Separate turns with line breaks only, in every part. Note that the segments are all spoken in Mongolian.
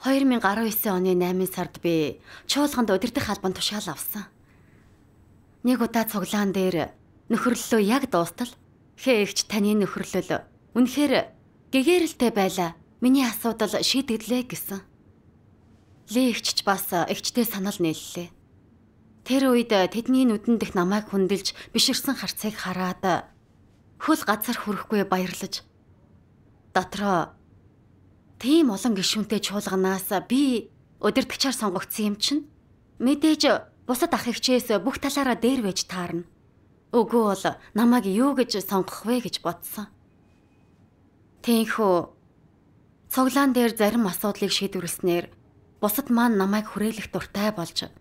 2019 оны 8 сард би чуулганд удирдах албан тушаал авсан. Нэг удаа цуглаан дээр нөхөрлөлөө яг дуустал хээгч таны нөхөрлөл үнэхээр гэгээрэлтэй байла. Миний асуудал шийдэглээ гэсэн. Ли эгч ч бас эгчтэй санал нийллээ. Тэр үед тэдний нүдэнд их намайг хүндэлж биширсэн харцыг хараад хөл газар хүрэхгүй баярлаж дотроо тийм олон гишүүнтэй чуулганаас би өдөртөгчээр сонгогдсон юм чинь мэдээж бусад ах ихчээс бүх талаараа дээр вэж таарна. Үгүй бол намайг юу гэж сонгох вэ гэж бодсон. Тэнхүү цоглаан дээр зарим асуудлыг шийдвэрлснээр бусад маань намайг хүрээлэх дуртай болж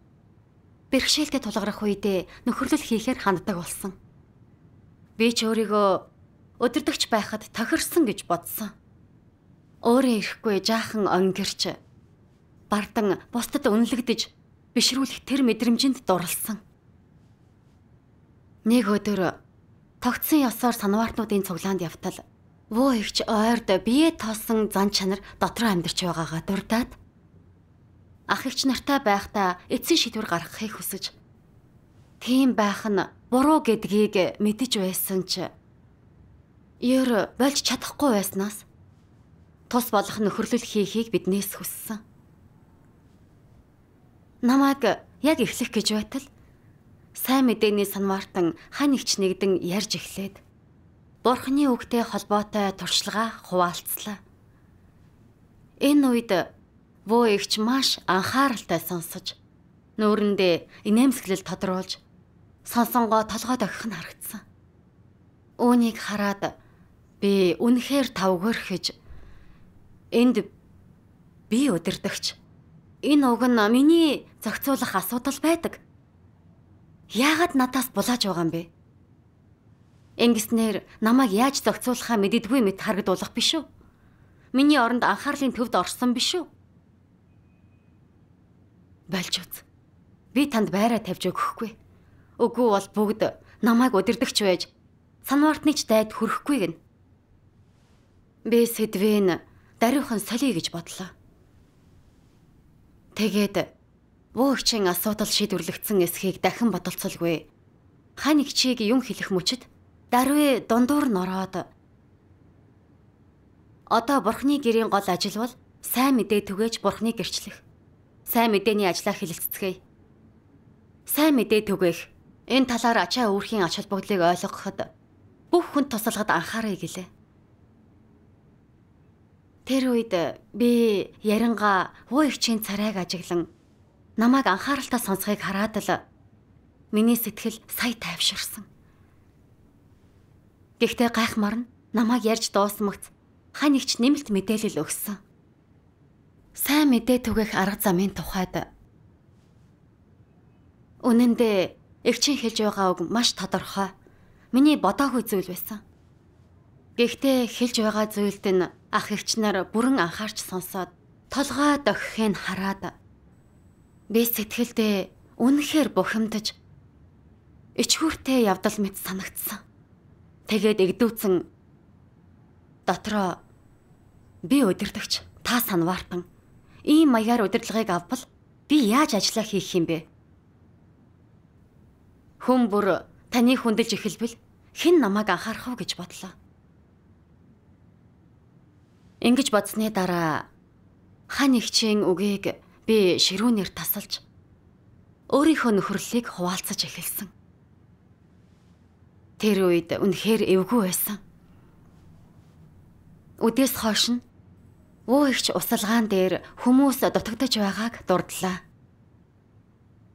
бэрхшээлтэд тулгарх үедээ нөхөрлөл хийхээр ханддаг болсон. Би ч өөрийгөө өдөртөгч байхад тохирсон гэж бодсон. Өөрөө ирэхгүй жаахан өнгөрч бардан бусдад үнэлэгдэж бишрүүлэх тэр мэдрэмжинд дурлсан. Нэг өдөр тогтсон ёсоор санваартнуудын цуглаанд явтал вөө ихч ойрд бие тоосон зан чанар дотор амьдарч байгаагаа дурдаад ах ихч нартай байхдаа эцсийн шийдвэр гаргахыг хүсэж тийм байх нь буруу гэдгийг мэдэж байсан ч ер болж чадахгүй байснаас тус болох нөхөрлөл хийхийг биднээс хүссэн. Намааг яг эхлэх гэж байтал сайн мэдээний санмартан хань нэгч нэгдэн ярьж эхлээд Бурхны үгтэй холбоотой туршлага хуваалцлаа. Энэ үед вөө эгч маш анхааралтай сонсож нүүрэндээ инээмсэглэл тодруулж сонсонгоо толгойд өгөх нь харагдсан. Үүнийг хараад би үнэхээр тавгөрхөж Энд би удирдахч. Энэ уг нь миний зохицуулах асуудал байдаг. Яагаад надаас булааж байгаа юм бэ? Ингэснээр намайг яаж зохицуулахаа мэддэггүй мэт харагдуулах биш үү? Миний оронд анхаарлын төвд орсон биш үү? Болж үз. Би танд байраа тавьж өгөхгүй. Үгүй бол бүгд намайг удирдахч байж санвартныч дайд хөрөхгүй гин. Би сэдвэн даруйхан солиё гэж бодлоо. Тэгээд бүөгчийн асуудал шийдвэрлэгдсэн эсхийг дахин бодолцолгүй. Хан ихчийг юм хэлэх мөчд даруй дундуур нь ороод одоо бурхны гэрийн гол ажил бол сайн мэдээ түгээж бурхны гэрчлэх. Сайн мэдээний ажлаа хилэлцгээе. Сайн мэдээ түгээх. Энэ талаар ачаа өөрхийн ач холбогдлыг ойлгоход бүх хүн тусалгад анхаарай гэлээ. Тэр үед би яранга хуу өвчийн царайг ажиглан намайг анхааралтай сонсхийг хараад л миний сэтгэл сая тайвширсан. Гэхдээ гайхмаар нь намайг ярьж дуусмагц хань нэгч нэмэлт мэдээлэл өгсөн. Сайн мэдээ түгэх арга замын тухайд Үнэн дээр эгчин хэлж байгаа үг маш тодорхой. Миний бодоогүй зүйл байсан. Гэхдээ хэлж байгаа зүйлд нь Ах эгч нар бүрэн анхаарч сонсоод толгой дохихыг хараад би сэтгэлдээ үнэхээр бухимдаж ичгүүртэй явдал мэт санагдсан. Тэгээд эгдүүцэн дотроо би удирдахч та санваартан ийм маягаар удирдлагыг авбал би яаж ажиллаа хийх юм бэ? Хүн бүр таны хүндэлж эхэлбэл хэн намайг анхаарах вэ гэж бодлоо. Ингэж бодсны дараа хан ихчийн үгийг би ширүүнээр тасалж өөрийнхөө нөхөрлөлийг хуваалцаж эхэлсэн. Тэр үед үнэхээр эвгүй байсан. Үдээс хойш нь Уу ихч усалгаан дээр хүмүүс дутагдж байгааг дурдлаа.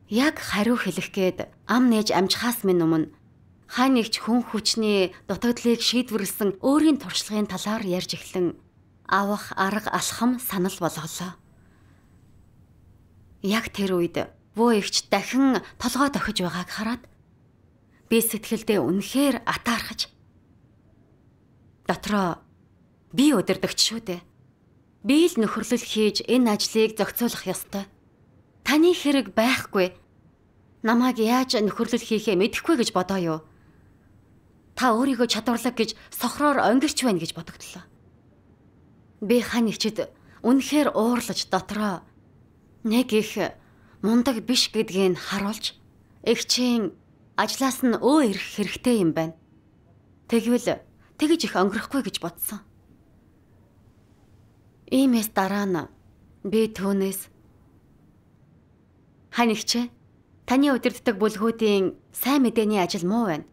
Яг хариу хэлэхгээд ам нээж амжихаас минь өмнө хань ихч хүн хүчний дутагдлыг шийдвэрлсэн өөрийн туршлагын талаар ярьж эхлэн авах арга алхам санал болголоо. Яг тэр үед вөө эгч дахин толгой тохиж байгааг хараад би сэтгэлдээ үнэхээр атаархаж дотроо би өдөрдөгч шүү дээ. Би л нөхөрлөл хийж энэ ажлыг зохицуулах ёстой. Таны хэрэг байхгүй. Намааг яаж нөхөрлөл хийхээ мэдэхгүй гэж бодоё. Та өөрийгөө чадварлаг гэж сохроор өнгөрч байна гэж бодогдлоо. Би хань ичэд үнэхээр уурлаж дотроо нэг их мундаг биш гэдгийг харуулж эгчийн ажлаас нь өө ирэх хэрэгтэй юм байна. Тэгвэл тэгж их өнгөрөхгүй гэж бодсон. Иймээс дараа нь би түүнээс Ханигч таны удирддаг бүлгүүдийн сайн мэдээний ажил муу байна.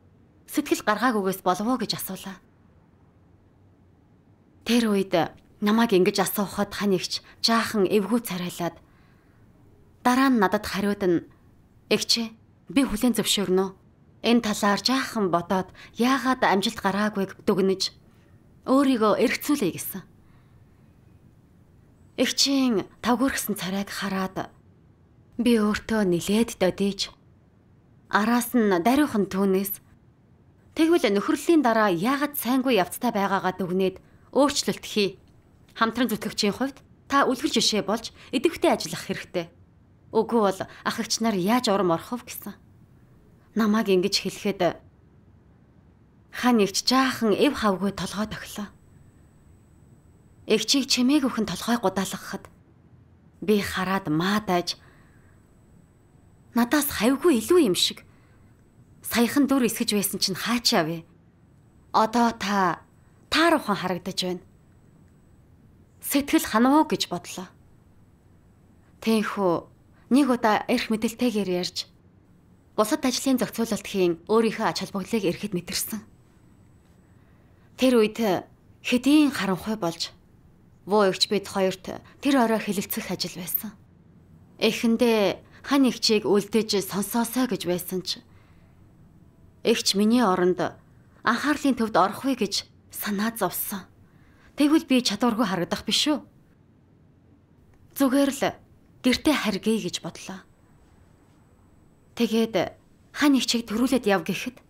Сэтгэл гаргаагүйгээс болов уу гэж асуулаа. Тэр үед Намааг ингэж асуухад ханигч жаахан эвгүй царайлаад дараа нь надад хариуд нь "Эгчээ, би хүлэн зөвшөөрнө. Энэ талаар жаахан бодоод яагаад амжилт гараагүйг дүгнэж өөрийгөө эргцүүлэе" гэсэн. Эгчийн тавгүрхсэн царайг хараад би өөртөө нилээд додиж араас нь даруйхан түүнээс Тэгвэл нөхрөлийн дараа яагаад сайнгүй явцтай байгаагаа дүгнээд өөрчлөлт хий хамтран зүтгэгчийн хувьд та үлгэр жишээ болж идэвхтэй ажиллах хэрэгтэй. Үгүй бол ах агч нар яаж ором орхов гэсэн. Намааг ингэж хэлэхэд хан нэгч жаахан эв хавгүй толгой тохилоо. Эгчийг чимээг өхөн толгой гудаалгахад би хараад маадаж надаас хавгүй илүү юм шиг саяхан дүр эсгэж байсан чинь хаачаа вэ? Одоо та тааруухан харагдаж байна. Сэтгэл ханамуу гэж бодлоо. Тэнхүү нэг удаа эрх мэдэлтэйгээр ярьж бусад ажлын зохицуулалт хийн өөрийнхөө ач холбогдлыг эрэхэд мэдэрсэн. Тэр үед хэдийн харанхуй болж вуугч бид хоёрт тэр орой хэлэлцэх ажил байсан. Эхэндээ хан ихчийг үлдээж сонсоосоо гэж байсан ч эгч миний оронд анхаарлын төвд орохгүй гэж санаа зовсон. Тэгвэл би чадваргүй харагдах биш үү? Зүгээр л гэрте харьгий гэж бодлоо. Тэгээд хан их чиг төрүүлээд яв гэхэд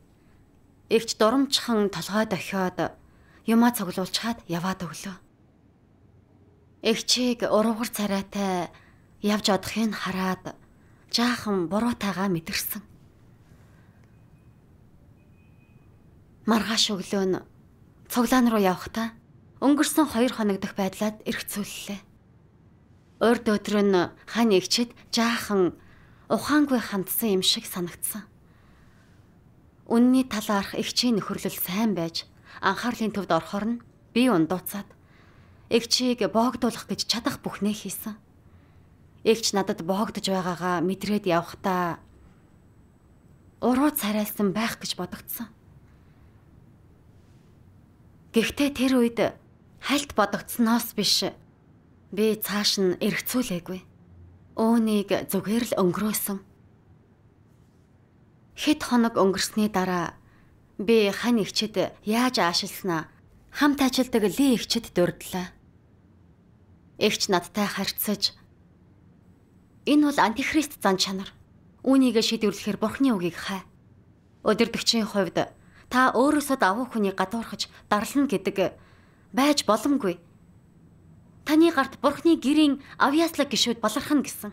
эгч дурамчхан толгой дохиод юмаа цоглуулчаад яваад өглөө. Эгчийг уруугар царайтай явж одохыг хараад жаахан буруутайгаа мэдэрсэн. Маргааш өглөө нь цуглаан руу явхдаа Өнгөрсөн 2 хоног дэх байдлаад эргцүүллээ. Урд өдөр нь хан эгчэд жаахан ухаангүй хандсан юм шиг санагдсан. Үнний талаарх эгчийн нөхөрлөл сайн байж анхаарлын төвд орохоор нь би ундууцаад эгчийг боогдуулах гэж чадах бүхнээ хийсэн. Эгч надад боогдож байгаагаа мэдрээд явхдаа уруу царайлсан байх гэж бодогдсон. Гэхдээ тэр үед хальт бодогдсноос биш. Би цааш нь эргцүүлээгүй. Өөнийг зүгээр л өнгөрөөсөн. Хэд хоног өнгөрсний дараа би хань ихчэд яаж аашилснаа хамт ажилдаг ли ихчэд дурдлаа. Игч надтай харьцаж энэ бол антихрист зан чанар. Үүнийг шийдвэрлэхээр Бурхны үгийг хай. Өдөрдөгчийн хувьд та өөрөөсөө давуу хүнийг гадуурхаж дарлана гэдэг байж боломгүй. Таны гарт бурхны гэрийн авьяаслаг гişүүд болорхно гэсэн.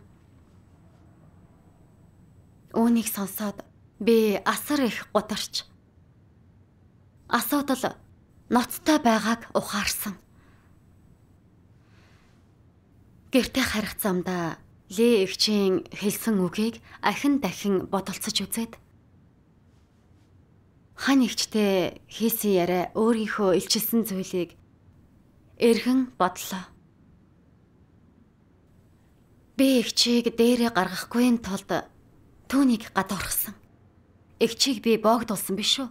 Үүнийг сонсоод би асар их гутарч асуудал ноцтой байгааг ухаарсан. Гэртэ харих замдаа Лээ эгчийн хэлсэн үгийг ахин дахин бодолцож үзээд хан ихчтэй хийсэн яриа өөрийнхөө илчилсэн зүйлийг эргэн бодлоо. Би эгчийг дээрээ гаргахгүй тулд түүнийг гад орхсон. Эгчийг би боогдуулсан биш үү?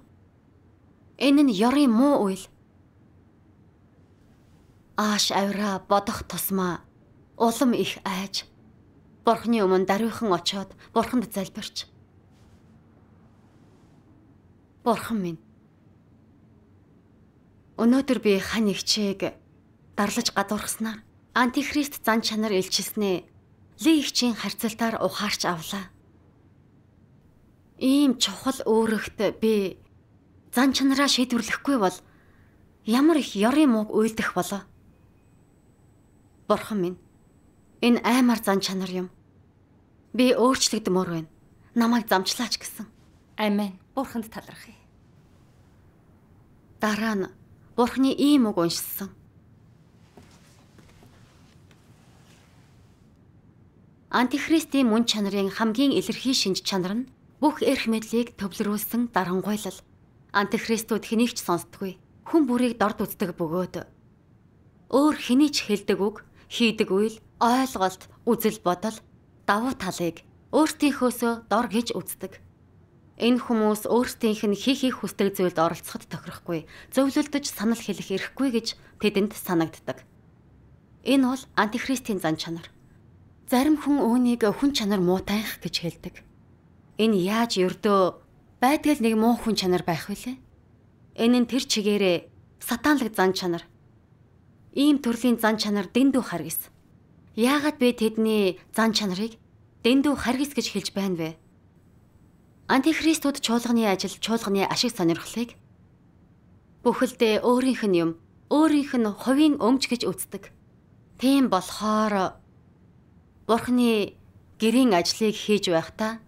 Энэ нь ёрын муу үйл. Ааш авира бодох тусмаа улам их айж бурхны өмнө даруйхан очоод бурханд залбирч. Бурхан минь. Өнөөдөр би хань эгчийг дарлаж гадуурхаснаар антихрист зан чанар илчилснээ Ли ихчийн харьцалтаар ухаарч авлаа. Ийм чухал өөрөгт би зан чанараа шийдвэрлэхгүй бол ямар их ёрын мууг үйлдэх болоо. Бурхан минь энэ аймар зан чанар юм. Би өөрчлөгдөмөр байна. Намайг замчлаач гэсэн. Амен. Бурханд талархъя. Дараа нь Бурхны ийм үг уншсан. Антихристийн мөн чанарын хамгийн илэрхий шинж чанар нь бүх эрх мэдлийг төвлөрүүлсэн дарангуйлал. Антихристүүд хэнийг ч сонсдгүй. Хүн бүрийг дорд үздэг бөгөөд өөр хэний ч хэлдэг үг, хийдэг үйл, ойлголт, үзэл бодол давуу талыг өөртөөхөөсөө дор гэж үздэг. Энэ хүмүүс өөртөөх нь хийх их хүсдэг зүйлд оролцоход тохирохгүй, зөвлөлдөж санал хэлэх эрхгүй гэж тэдэнд санагддаг. Энэ бол антихристийн зан чанар. Зарим хүн үүнийг хүн чанар муутайх гэж хэлдэг. Энэ яаж ердөө байтгал нэг муу хүн чанар байх вүлээ? Энэ нь тэр чигээрээ сатанлаг зан чанар. Ийм төрлийн зан чанар дэндүү харгис. Яагаад бэ тэдний зан чанарыг дэндүү харгис гэж хэлж байна вэ? Антихристуд чуулганы ажил, чуулганы ашиг сонирхлыг бүхэлдээ өөрийнх нь юм, өөрийнх нь хувийн өмч гэж үздэг. Тийм болохоор Бурхны гэрийн ажлыг хийж байхдаа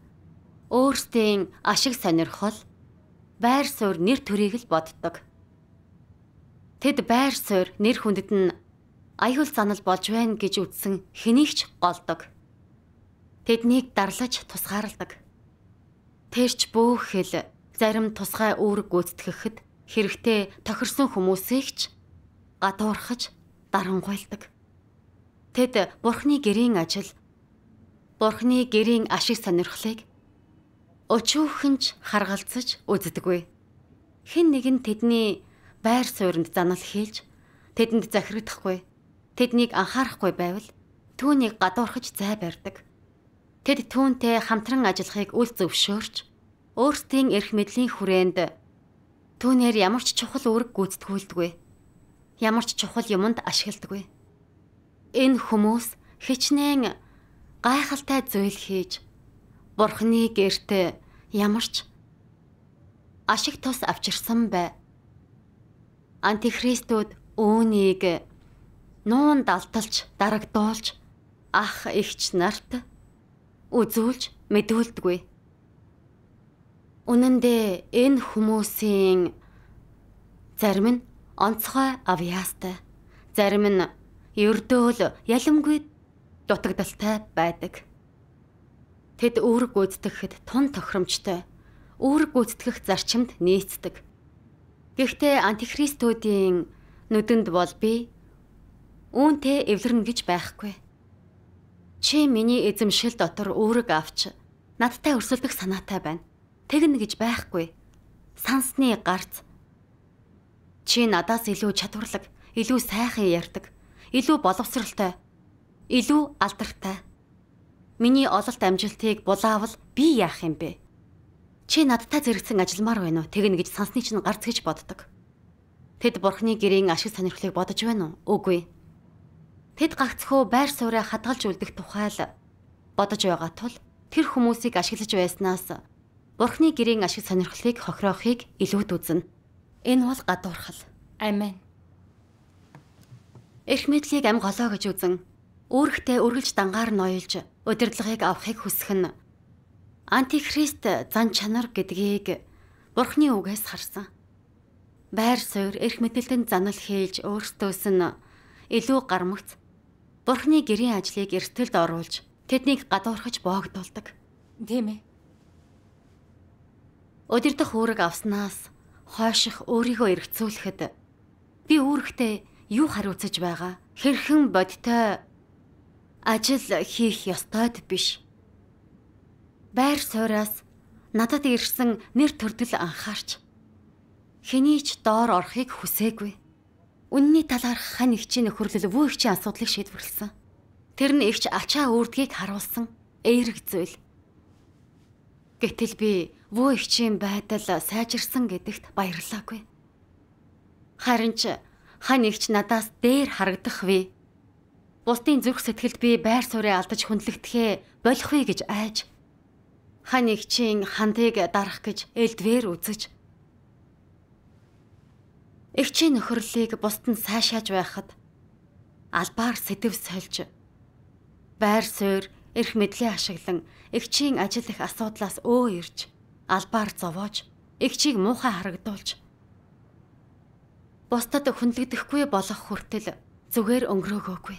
өөрсдийн ашиг сонирхол, байр суурь нэр төрийг л боддог. Тэд байр суурь нэр хүндэд нь аюул занал болж байна гэж үтсэн хэнийгч голдог. Тэднийг дарлаж тусгаарладаг. Тэрч бүх хэл зарим тусгай үүрэг гүйцэтгэхэд хэрэгтэй тохирсон хүмүүсийг ч гадуурхаж дарангуйлдаг. Тэд Бурхны гэрийн ажил, Бурхны гэрийн ашиг сонирхлыг өчүүхэнч харгалзаж үздэггүй. Хэн нэгэн тэдний байр сууринд занал хийж тэдэнд захирагдахгүй, тэднийг анхаарахгүй байвал түүнийг гадуурхаж зай барьдаг. Тэд түүнтэй хамтран ажиллахыг үл зөвшөөрч өөрсдийн эрх мэдлийн хүрээнд түүнээр ямар ч чухал үүрэг гүйцэтгүүлдэггүй. Ямар ч чухал юмд ашигладаггүй. Энэ хүмүүс хичнээн гайхалтай зүйл хийж Бурхны гэрт ямарч ашиг тус авчирсан бай. Антихристүүд үүнийг нуун далталж дарагдуулж ах эгч нарт үзүүлж мэдүүлдэггүй. Үнэн дээр энэ хүмүүсийн зарим нь онцгой авьяастай, зарим нь ердөөл ялимгүй дутагдaltaй байдаг. Тэд үүрэг гүйцэтгэхэд тун тохиромжтой. Үүрэг гүйцэтгэх зарчимд нийцдэг. Гэхдээ антихристүүдийн нүдэнд бол би үүнтэй эвлэрнэ гэж байхгүй. Чи миний эзэмшил дотор үүрэг авч надтай өрсөлдөх санаатай байна. Тэгнэ гэж байхгүй. Сансны гарц. Чи надаас илүү чатварлаг, илүү сайхан ярьдаг илүү боловсралтай, илүү алдартай. Миний ололт амжилтыг булаавал би яах юм бэ? Чи надтай зэрэгцэн ажилмаар байна уу? Тэгнэ гэж сансны чинь гарц гэж боддог. Тэд бурхны гэрийн ашиг сонирхлыг бодож байна уу? Үгүй. Тэд гагцхөө байр сууриа хадгалж үлдэх тухай л бодож байгаа тул тэр хүмүүсийг ашиглаж байснаас бурхны гэрийн ашиг сонирхлыг хохироохыг илүүд үзнэ. Энэ бол гадуурхал. Амен эрх мэдлийг ам голоо гэж үзэн үүрэгтэй үргэлж дангаар нь ойлж удирдлагыг авахыг хүсэх нь антихрист зан чанар гэдгийг бурхны үгээс харсан. Байр суурь эрх мэдэлтэнд занал хийж өөртөөс нь илүү гармагц бурхны гэрийн ажлыг эртэлд оруулж тэднийг гадуурхаж боогдуулдаг. Тийм ээ. Удирдах үүрэг авснаас хойших өөрийгөө эргцүүлэхэд би үүрэгтэй юу хариуцаж байгаа? Хэрхэн бодтой ажил хийх ёстойд биш. Байр сууриас надад ирсэн нэр төрдөл анхаарч хэний ч доор орохыг хүсээгүй. Үнний талаар хань их чинь нөхөрлөл бүх чинь асуудлыг шийдвэрлсэн. Тэр нь ихч ачаа үрдгийг харуулсан эерэг зүйл. Гэтэл би бүх чинь байдал сайжирсан гэдэгт баярлаагүй. Харин ч хань нэгч надаас дээр харагдах вэ? Бусдын зүрх сэтгэлд би байр суурийг алдаж хүндлэгдэхээ болох вэ гэж айж хань нэгчийн хандыг дарах гэж элдвэр үзэж Эгчийн нөхөрлөлийг бусдад сайшааж байхад албаар сэтв сольж байр суурь эрх мэдлийн ашиглан эгчийн ажил их асуудлаас өө ирж албаар зовоож эгчийг муухай харагдуулж бусдад хүндлэгдэхгүй болох хүртэл зүгээр өнгөрөөгөөгүй.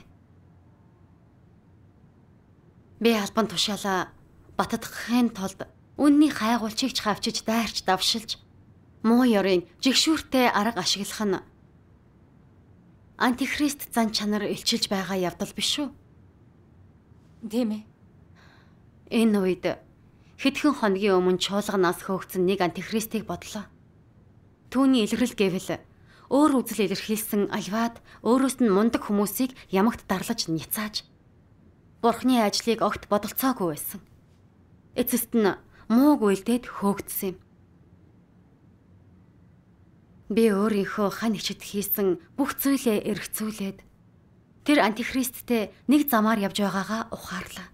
Би албан тушаалаа баттахын тулд үнний хайгуулчийг ч хавчиж дайрч давшилж муу ёрын жигшүүртэй арга ашиглах нь антихрист зан чанар илчилж байгаа явдал биш үү? Тийм ээ. Энэ үед хэдхэн хоногийн өмнө чуулганаас хөөгдсөн нэг антихристийг бодлоо. Түүний илрэл гэвэл өөр үзэл илэрхийлсэн Альвад өөрөөс нь мундаг хүмүүсийг ямагт дарлаж няцааж Бурхны ажлыг огт бодолцоогүй байсан. Эцэст нь мууг үйлдээд хөөгдсөн юм. Би өөрийнхөө хань хичэд хийсэн бүх зүйлээ эргцүүлээд тэр антихристтэй нэг замаар явж байгаагаа ухаарлаа.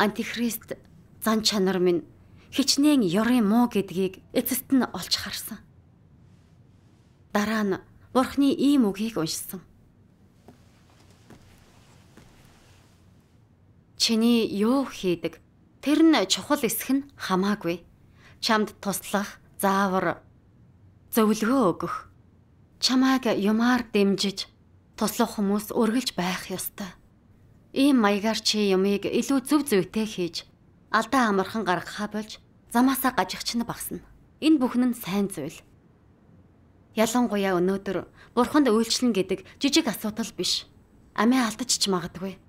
Антихрист зан чанар минь хичнээн ёрын муу гэдгийг эцэст нь олж харсан. Дараа нь Бурхны ийм үгийг уншсан. Чиний юу хийдэг? Тэр нь чухал эсэх нь хамаагүй. Чамд туслах, заавар, зөвлөгөө өгөх. Чамайг юмар дэмжиж, туслах хүмүүс өргөлж байх ёстой. Ийм маягаар чи юмыг илүү зөв зөвтэй хийж, алдаа амархан гаргахаа болж замаасаа гажигч нь багсна. Энэ бүхэн нь сайн зүйл. Ялангуяа өнөөдөр бурханд үйлчлэн гэдэг жижиг асуудал биш. Амиа алдаж ч магадгүй.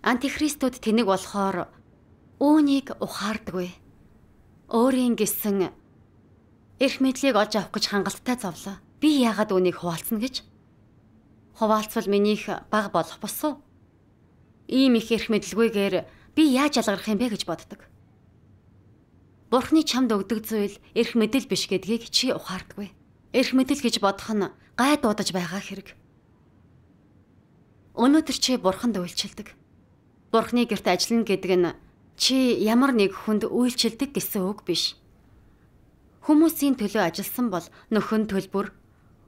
Антихристүүд тэнэг болохоор үүнийг ухаардаггүй. Өөрийн гисэн эрх мэдлийг олж авах гэж хангалттай зовлоо. Би яагаад үүнийг хуваалцна гэж? Хуваалцвал минийх баг болох босов. Ийм их эрх мэдлгүйгээр би яаж ялгарх юм бэ гэж боддог. Бурхны чамд өгдөг зүйл эрх мэдэл биш гэдгийг чи ухаардаггүй. Эрх мэдэл гэж бодох нь гай дуудаж байгаа хэрэг. Өнөөдөр чи бурханд үйлчилдэг. Бурхны гэрт ажиллана гэдэг нь чи ямар нэг хүнд үйлчилдэг гэсэн үг биш. Хүмүүсийн төлөө ажилласан бол нөхөн төлбөр,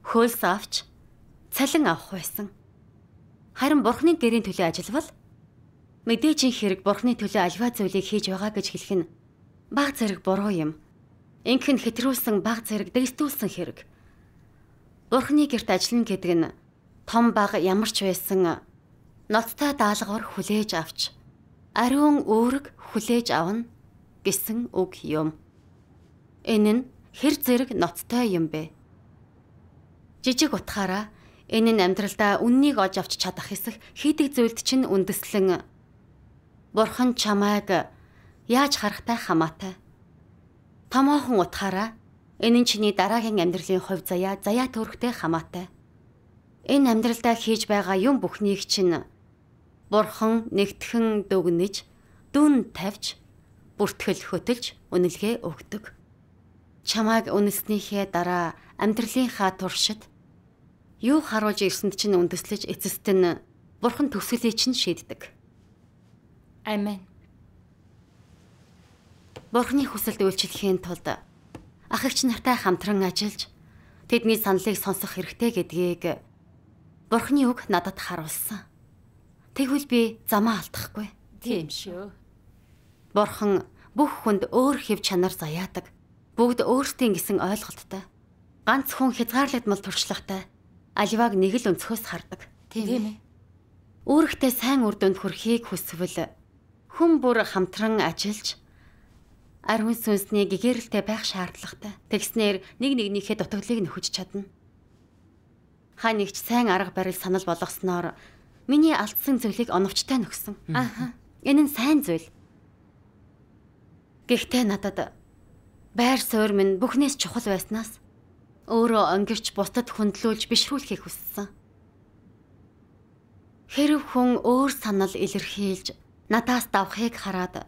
хөлс авч, цалин авах байсан. Харин бурхны гэрийн төлөө ажиллавал мэдээж энэ хэрэг бурхны төлөө альва зүйлийг хийж байгаа гэж хэлэх нь баг зэрэг буруу юм. Инх нь хэтрүүлсэн баг зэрэг дэвстүүлсэн хэрэг. Бурхны герт ажиллана гэдэг нь том баг ямар ч байсан э, ноцтой даалгавар хүлээж авч ариун үүрэг хүлээж авна гэсэн үг юм. Энэ нь хэр зэрэг ноцтой юм бэ? Жижиг утгаараа энэ нь амьдралдаа үннийг олж авч чадах хэсэг хийдэг зүйлд чинь үндэслэн э, Бурхан чамайг яаж харахтай хамаатай. Томоохон утгаараа энэ нь чиний дараагийн амьдралын хувь заяа заяа төрхтэй хамаатай. Энэ амьдралдаа хийж байгаа юм бүхнийг чинь бурхан нэгтгэн дүгнэж, дүн тавьж, бүртгэл хөтөлж үнэлгээ өгдөг. Чамааг үнэснийхээ дараа амьдралынхаа туршид юу харуулж ирсэнд чинь үндэслэж эцэст нь бурхан төсөлийг чинь шийддэг. Амен. Бурхны хүсэлд үйлчлэхийн тулд ах эгч нартай хамтран ажиллаж тэдний саналыг сонсох хэрэгтэй гэдгийг Бурхны үг надад харуулсан. Тэгвэл би замаа алдахгүй. Тийм шүү. Бурхан бүх хүнд өөр хэв чанар заяадаг. Бүгд өөртөө гисэн ойлголттой. Ганц хүн хязгаарлагдмал туршлагатай. Аливааг нэг л өнцгөөс хардаг. Тийм ээ. Үүрэгтэй сайн үр дүнд хүрэхийг хүсвэл хүн бүр хамтран ажиллаж Ариун сүнсний гэгэрэлтэй байх шаардлагатай. Тэгснэр нэг нэгнийхээ дутагдлыг нөхөж чадна. Хаа нэгч сайн арга барил санал болгосноор миний алдсан зүйлийг оновчтой нөхсөн. Аха. Энэ нь сайн зүйл. Гэхдээ надад байр суурь минь бүхнээс чухал байснаас өөрөө өнгөрч бусдад хөндлөүүлж бишрүүлэхийг хүссэн. Хэрв хүн өөр санал илэрхийлж надаас давхыг хараад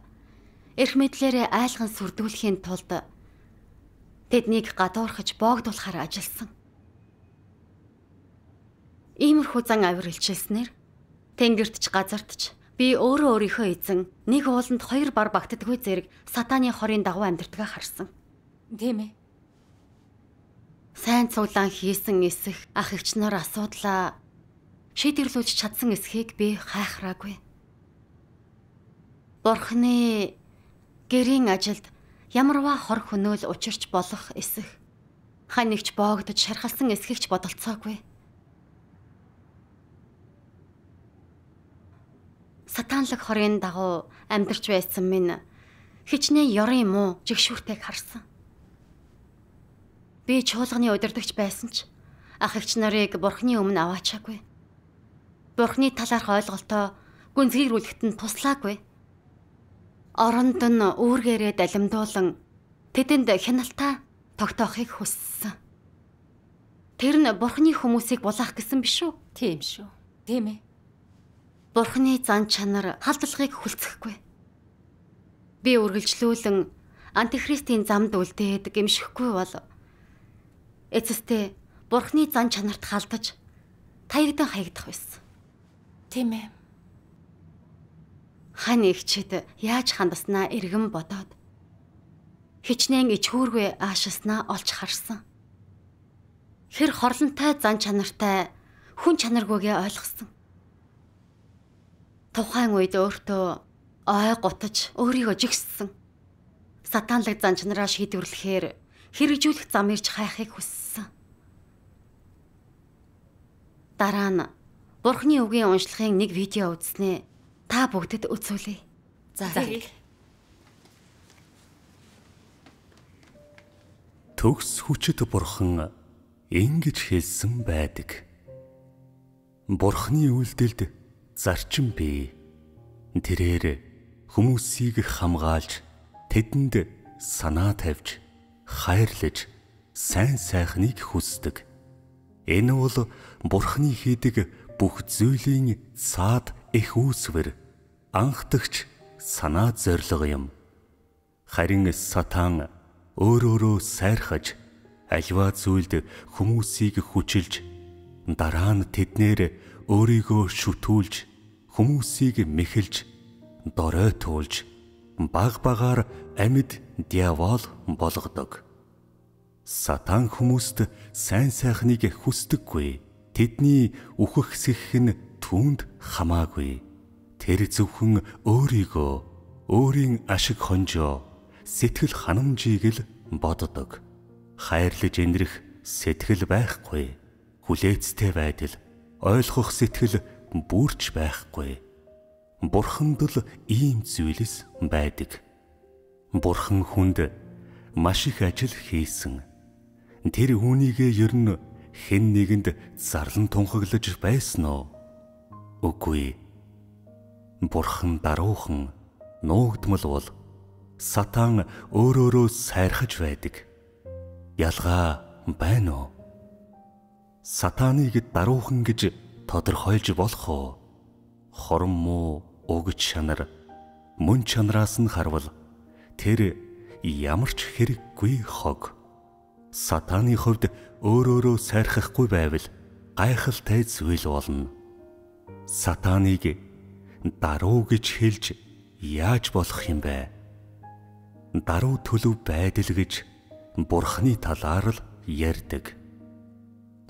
эрх мэдлээрээ айлган сүрдүүлэхийн тулд тэднийг гадуурхаж боогдуулахаар ажилласан. Иймэрхүү зан авир илчилснээр тэнгэрт ч газарт ч би өөрөө өөрийнхөө эзэн нэг ууланд хоёр бар багтдаггүй зэрэг сатааны хорийн дагуу амьдртгаа харсан. Тийм ээ. Сайн цуглаан хийсэн эсэх ах эгчнэр асуудлаа шийдвэрлүүлж чадсан эсхийг би хайхраагүй. Бурхны гэрийн ажилд ямарваа хор хөнөөл учирч болох эсэх хань нэгч боогдож шархалсан эсхэгч бодолцоогүй. Сатанлаг хорын дагуу амьдрч байсан минь хичнээн ёрын муу жигшүүртэйг харсан. Би чуулганы удирдагч байсан ч ах эгч нарыг бурхны өмнө аваачаагүй. Бурхны талаарх ойлголтоо гүнзгийрүүлэхэд нь туслаагүй. Оронд нь үүргээрээ далимдуулан тэдэнд хяналтаа тогтоохыг хүссэн. Тэр нь бурхны хүмүүсийг булаах гэсэн биш үү? Тийм шүү. Тийм ээ. Бурхны зан чанар халдлагыг хүлцэхгүй. Би үргэлжлүүлэн антихристийн замд үлдээд гимшихгүй бол эцэстээ бурхны зан чанарт халдаж таягдан хаягдах байсан. Тийм ээ хан эгчэд яаж хандаснаа эргэн бодоод хичнээн ичгүүргүй аашилснаа олж харсан. Хэр хорлонтой зан чанартай хүн чанаргүйгээ ойлгосон. Тухайн үед өөртөө ой гутаж өөрийгөө жигссэн. Сатанлаг зан чанараа шийдвэрлэхээр хэрэгжүүлэх зам ирж хайхыг хүссэн. Дараа нь Бурхны үгийн уншлахын нэг видео үзснээ та бүгдэд өцөөлье. За.
Төгс хүчит бурхан ингэж хэлсэн байдаг. Бурхны үйлдэлд зарчим бий. Тэрээр хүмүүсийг хамгаалж, тэдэнд санаа тавьж, хайрлаж, сайн сайхныг хүсдэг. Энэ бол Бурхны хийдэг бүх зүйлийн цаад их үүсвэр анхдагч санаа зориг юм. Харин сатан өөр өөрөө сайрхаж альва зүйлд хүмүүсийг хүчилж дараа нь тэднэр өөрийгөө шүтүүлж хүмүүсийг мэхэлж дорой туулж баг багаар амьд диавол болгодог. Сатан хүмүүст сайн сайхныг хүсдэггүй. Тэдний үхэх сэхэх нь түүнд хамаагүй тэр зөвхөн өөрийгөө өөрийн ашиг хонжоо сэтгэл ханамжийг л боддог. Хайрлаж энэрэх сэтгэл байхгүй. Хүлээцтэй байдал, ойлгох сэтгэл бүрч байхгүй. Бурханд л ийм зүйлс байдаг. Бурхан хүнд маш их ажил хийсэн. Тэр үүнийгээ ер нь хэн нэгэнд зарлан тунхаглаж байсан уу? Үгүй ээ Бурхан даруухан нуугдмал бол сатан өөрөөрөө сайрхаж байдаг. Ялгаа байна уу? Сатаныг даруухан гэж тодорхойлж болох уу? Хорон муу өгч чанар мөн чанараас нь харвал тэр ямар ч хэрэггүй хог. Сатаны хувьд өөрөөрөө сайрхахгүй байвал гайхалтай зүйл болно. Сатаныг даруу гэж хэлж яаж болох юм бэ? Даруу төлөв байдал гэж бурхны талаар л ярьдаг.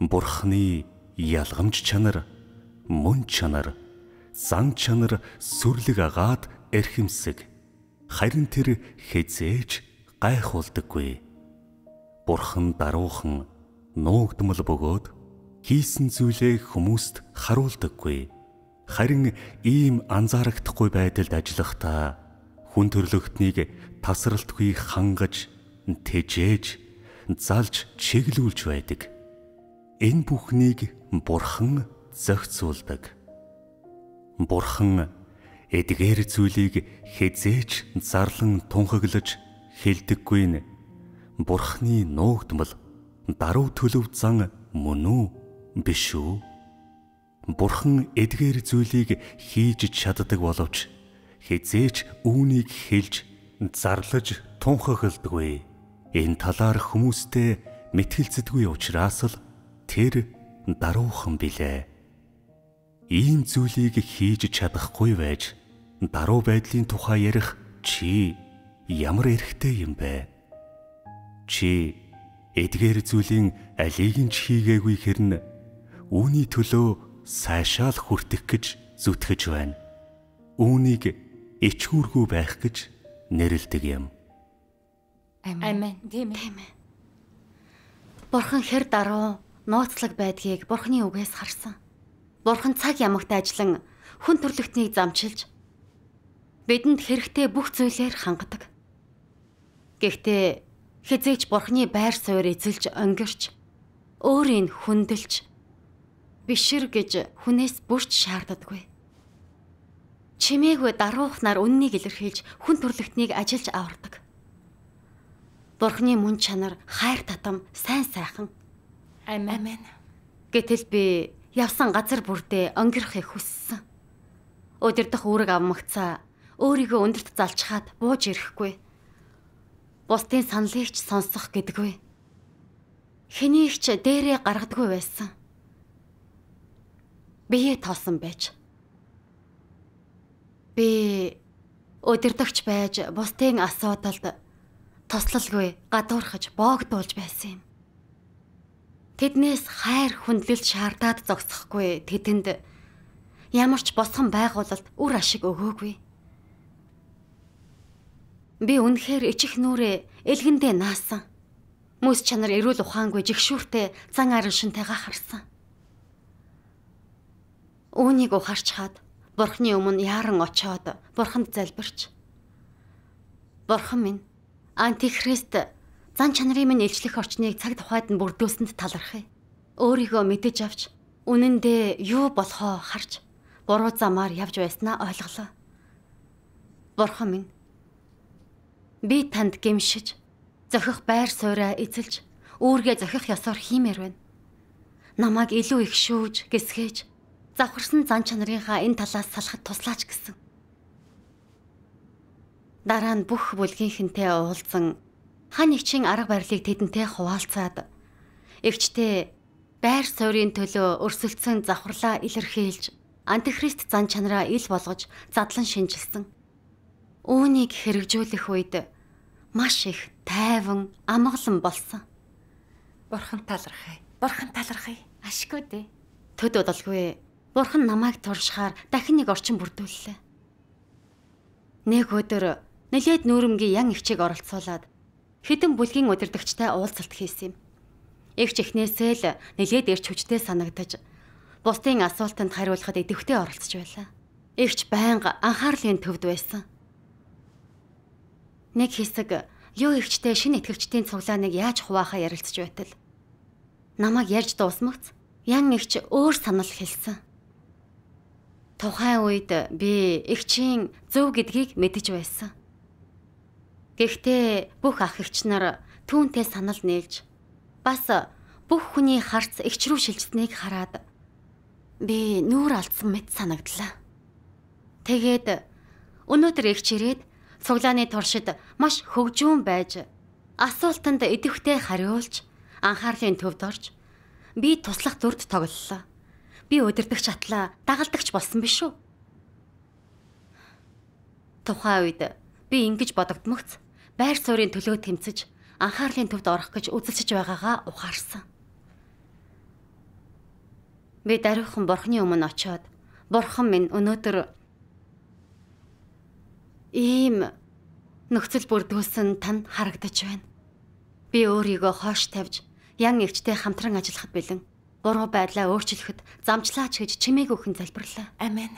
Бурхны ялгамж чанар, мөн чанар, зан чанар сүрлэг агаад эрхэмсэг. Харин тэр хизээж гайхуулдаггүй. Бурхан даруухан нуугдмал бөгөөд хийсэн зүйлээ хүмүүст харуулдаггүй харин ийм анзаарахдахгүй байдалд ажиллахдаа хүн төрлөختнийг тасралтгүй хангаж тэжээж залж чиглүүлж байдаг. Энэ бүхнийг бурхан зохицуулдаг. Бурхан эдгээр зүйлийг хизээч зарлан тунхаглаж хилдэггүй нь. Бурханы нуугдмал даруй төлөв зан мөн үү биш үү? Бурхан эдгээр зүйлийг хийж чаддаг боловч хизээч үүнийг хэлж зарлаж тунхаглдаггүй. Энэ талаар хүмүүстэй мэтгэлцдэггүй учраас л тэр даруухан билээ. Ийм зүйлийг хийж чадахгүй байж даруй байдлын тухай ярих чи ямар эрхтэй юм бэ? Чи эдгээр зүйлийн алийг нь ч хийгээгүй хэрнэ үүний төлөө сайшаал хүртэх гэж зүтгэж байна. Үүнийг ичгүүргүй байх гэж нэрэлдэг юм.
Амен. Тийм ээ. Бурхан хэр даруй нууцлаг байдгийг Бурханы үгээс харсан. Бурхан цаг ямагт ажиллан хүн төрлөختнийг замчилж бидэнд хэрэгтэй бүх зүйлээр хангадаг. Гэхдээ хизээч Бурханы байр суурь эзэлж өнгөрч өөрийг хүндэлж бишэр гэж хүнээс бүрч шаарддаггүй. Чимээгүй даруухнаар үннийг илэрхийлж хүн төрлөختнийг ажиллаж авардаг. Бурхны мөн чанар хайр татам сайн сайхан. Амен. Гэтэл би явсан газар бүрдээ өнгөрөхийг хүссэн. Өдөрдох үүрэг авмагцаа өөрийгөө өндөрт залчхаад бууж ирэхгүй. Бусдын саналыг ч сонсох гэдэггүй. Хэнийг ч дээрээ гаргадаггүй байсан бие тоосон байж. Би өдөртөгч байж бусдын асуудалд тослолгүй гадуурхаж боогдуулж байсан юм. Тэднээс хайр хүндлэл шаардаад зогсохгүй тэдэнд ямар ч босгон байгуулалт үр ашиг өгөөгүй. Би үнэхээр ичих нүрээ элгэндээ наасан. Мөс чанар эрүүл ухаангүй жигшүүртэй зан араншинтайгаа харсан. Үүнийг ухаарч хаад бурхны өмнө яаран очоод бурханд залбирч. Бурхан минь антихрист зан чанарын минь илчлэх орчныг цаг тухайд нь бүрдүүлсэнд талархъя. Өөрийгөө мэдэж авч үнэн дээр юу болохоо харж буруу замаар явж байснаа ойлголоо. Бурхан минь би танд гэмшиж зохих байр сууриа эзэлж үүргээ зохих ёсоор хиймээр байна. Намааг илүү их шүүж, гисгэж завхарсан зан чанарынхаа энэ талаас салахад туслаач гэсэн. Дараа нь бүх бүлгийнхэнтэй уулзсан хан нэгчин арга барилыг тэдэнтэй хуваалцаад эвчтэй байр суурийн төлөө өрсөлдсөн завхарлаа илэрхийлж антихрист зан чанараа ил болгож задлан шинжилсэн. Үүнийг хэрэгжүүлэх үед маш их тайван амгалан болсон. Бурхан талархъя. Бурхан талархъя. Ашгүй дээ. Төд удалгүй Бурхан намайг туршихаар дахин нэг орчин бүрдүүллээ. Нэг өдөр нэлээд нүүрмгийн ян ихчийг оролцуулаад хэдэн бүлгийн удирдагчтай уулзалт хийсэн юм. Эгч эхнээсээ л нэлээд эрч хүчтэй санагдаж бусдын асуултанд хариулахад идэвхтэй оролцож байлаа. Эгч байнга анхаарлын төвд байсан. Нэг хэсэг юу эгчтэй шинэ итгэгчдийн цуглааныг яаж хуваахаа ярилцж байтал намайг ярьж дуусмагц ян эгч өөр санал хэлсэн тухайн үед би эгчийн зөв гэдгийг мэдэж байсан. Гэхдээ бүх ах эгч нар түүнтэй санал нээлж бас бүх хүний харц эгч рүү шилжсэнийг хараад би нүур алдсан мэт санагдлаа. Тэгээд өнөөдөр эгч ирээд цуглааны туршид маш хөгжүүн байж асуултанд идэвхтэй хариулж анхаарлын төвд орж би туслах дүрд тоглолоо би удирдах шатлаа дагалдагч болсон биш үү? Тухайн үед би ингэж бодогдмогц байр суурийн төлөө тэмцэж анхаарлын төвд орох гэж үзэлцэж байгаагаа ухаарсан. Би даруйхан бурхны өмнө очиод бурхан минь өнөөдөр ийм нөхцөл бүрдүүлсэн тань харагдаж байна. Би өөрийгөө хоош тавьж ян эгчтэй хамтран ажиллахад бэлэн буруу байдлаа өөрчлөхөд замчлаач гэж чимээг өхөн залбирлаа. Амен.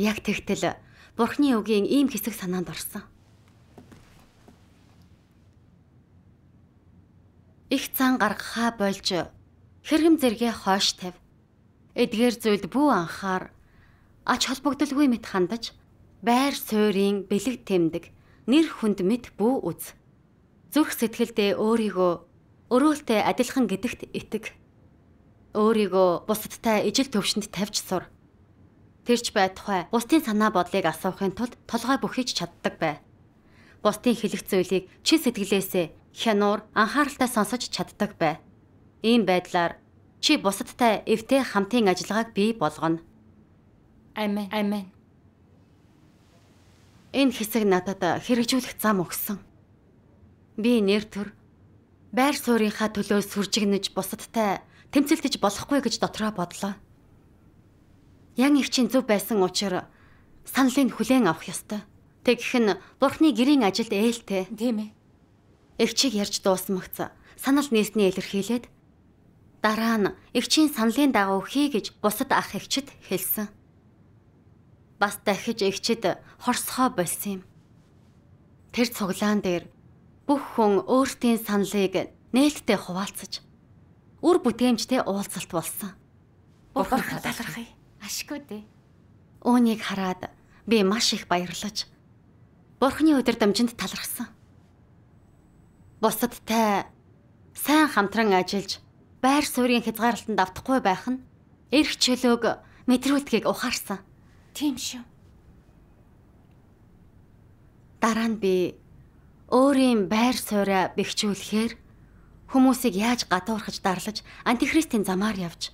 Яг тэгтэл Бурхны үгийн ийм хэсэг санаанд орсон. Их цан гаргахаа болж хэрэгм зэрэгээ хойш тавь. Эдгээр зүйлд бүү анхаар ач холбогдолгүй мэт хандаж байр суурийн бэлэг тэмдэг нэр хүнд мэд бүү үз. Зүрх сэтгэлдээ өөрийгөө өрөөлтэй адилхан гэдэгт итгэ өөрийгөө бусдтай ижил төвшөнд тавьж сур. Тэрч бай тухай бусдын санаа бодлыг асуухын тулд толгой бүхийж чаддаг бай. Бусдын хэлэх зүйлийг чи сэтгэлээсээ хянуур анхааралтай сонсож чаддаг бай. Ийм байдлаар чи бусдтай эвтэй хамтын ажиллагааг бий болгоно. Амен. Амен. Энэ хэсэг надад хэрэгжүүлэх зам өгсөн. Би нэр төр байр суурийнхаа төлөө сүржигнэж бусдтай тэмцэлтэж болохгүй гэж дотроо бодлоо. Ян эрчин зөв байсан учраас саналын хүлээн авах ёстой. Тэгэх нь бурхны гэрийн ажилд ээлтэй. Тийм ээ. Эгчийг ярьж дуусмагц. Санал нээсний илэрхийлээд дараа нь эгчийн саналын дагуу хий гэж бусад ах эгчид хэлсэн. Бас дахиж эгчид хорсхоо болсон юм. Тэр цуглаан дээр бүх хүн өөртөө саналыг нээлттэй хуваалцаж үр бүтээмжтэй уулзалт болсон. Бурхан талархъя. Ашгүй дээ. Үүнийг хараад би маш их баярлаж Бурхны өдөрдөмжинд талархсан. Бусадтай сайн хамтран ажиллаж байр суурийн хязгаарлалтанд автахгүй байх нь эрх чөлөөг мэдрүүлтгийг ухаарсан. Тийм шүү. Дараа нь би өөрийн байр сууриа бэхжүүлэхээр Хүмүүсийг яаж гатуурхаж дарлаж антихристийн замаар явж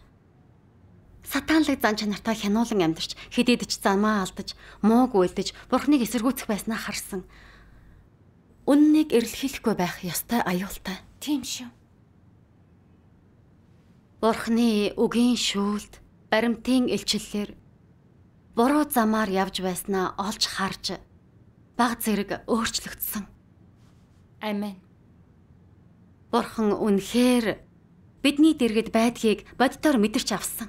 сатанлаг зан чанартай хянуулан амьдарч хидээдч замаа алдаж мууг үйлдэж бурхныг эсэргүүцэх байснаа харсан. Үннийг эрэлхийлэхгүй байх ёстой аюултай. Тийм шүү. Бурхны үгийн шүүлд баримтын илчлэлээр буруу замаар явж байснаа олж харж баг зэрэг өөрчлөгдсөн. Амен. Бурхан үнэхээр бидний дэргэд байдгийг боддоор мэдэрч авсан.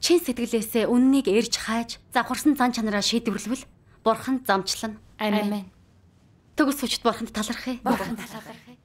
Чин сэтгэлээсээ үннийг эрж хайж, завхарсан зан чанараа шийдвэрлэвэл Бурхан замчлана. Амен. Төгс хүчит Бурханд талархъя. Бурхан талархъя.